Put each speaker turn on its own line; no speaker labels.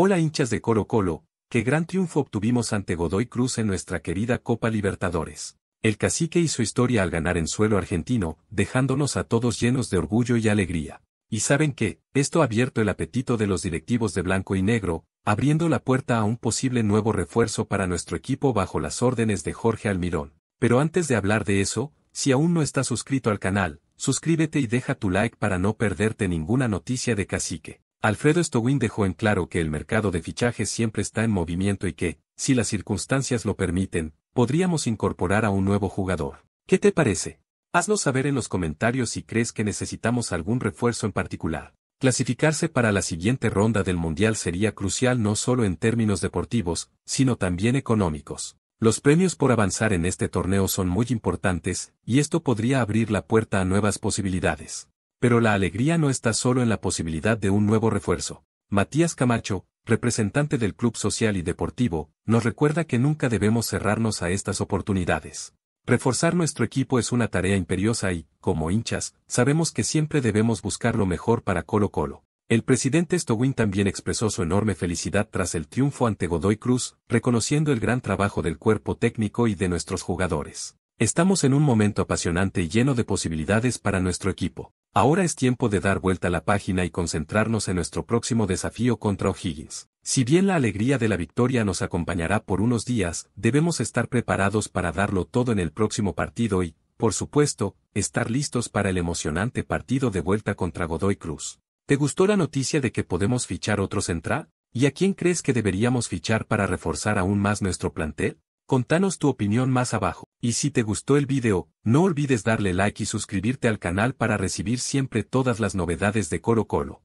Hola hinchas de Coro Colo, qué gran triunfo obtuvimos ante Godoy Cruz en nuestra querida Copa Libertadores. El cacique hizo historia al ganar en suelo argentino, dejándonos a todos llenos de orgullo y alegría. Y saben que, esto ha abierto el apetito de los directivos de blanco y negro, abriendo la puerta a un posible nuevo refuerzo para nuestro equipo bajo las órdenes de Jorge Almirón. Pero antes de hablar de eso, si aún no estás suscrito al canal, suscríbete y deja tu like para no perderte ninguna noticia de cacique. Alfredo Stowin dejó en claro que el mercado de fichajes siempre está en movimiento y que, si las circunstancias lo permiten, podríamos incorporar a un nuevo jugador. ¿Qué te parece? Hazlo saber en los comentarios si crees que necesitamos algún refuerzo en particular. Clasificarse para la siguiente ronda del Mundial sería crucial no solo en términos deportivos, sino también económicos. Los premios por avanzar en este torneo son muy importantes, y esto podría abrir la puerta a nuevas posibilidades. Pero la alegría no está solo en la posibilidad de un nuevo refuerzo. Matías Camacho, representante del Club Social y Deportivo, nos recuerda que nunca debemos cerrarnos a estas oportunidades. Reforzar nuestro equipo es una tarea imperiosa y, como hinchas, sabemos que siempre debemos buscar lo mejor para Colo Colo. El presidente Stowin también expresó su enorme felicidad tras el triunfo ante Godoy Cruz, reconociendo el gran trabajo del cuerpo técnico y de nuestros jugadores. Estamos en un momento apasionante y lleno de posibilidades para nuestro equipo. Ahora es tiempo de dar vuelta a la página y concentrarnos en nuestro próximo desafío contra O'Higgins. Si bien la alegría de la victoria nos acompañará por unos días, debemos estar preparados para darlo todo en el próximo partido y, por supuesto, estar listos para el emocionante partido de vuelta contra Godoy Cruz. ¿Te gustó la noticia de que podemos fichar otro central? ¿Y a quién crees que deberíamos fichar para reforzar aún más nuestro plantel? Contanos tu opinión más abajo. Y si te gustó el video, no olvides darle like y suscribirte al canal para recibir siempre todas las novedades de Coro Colo.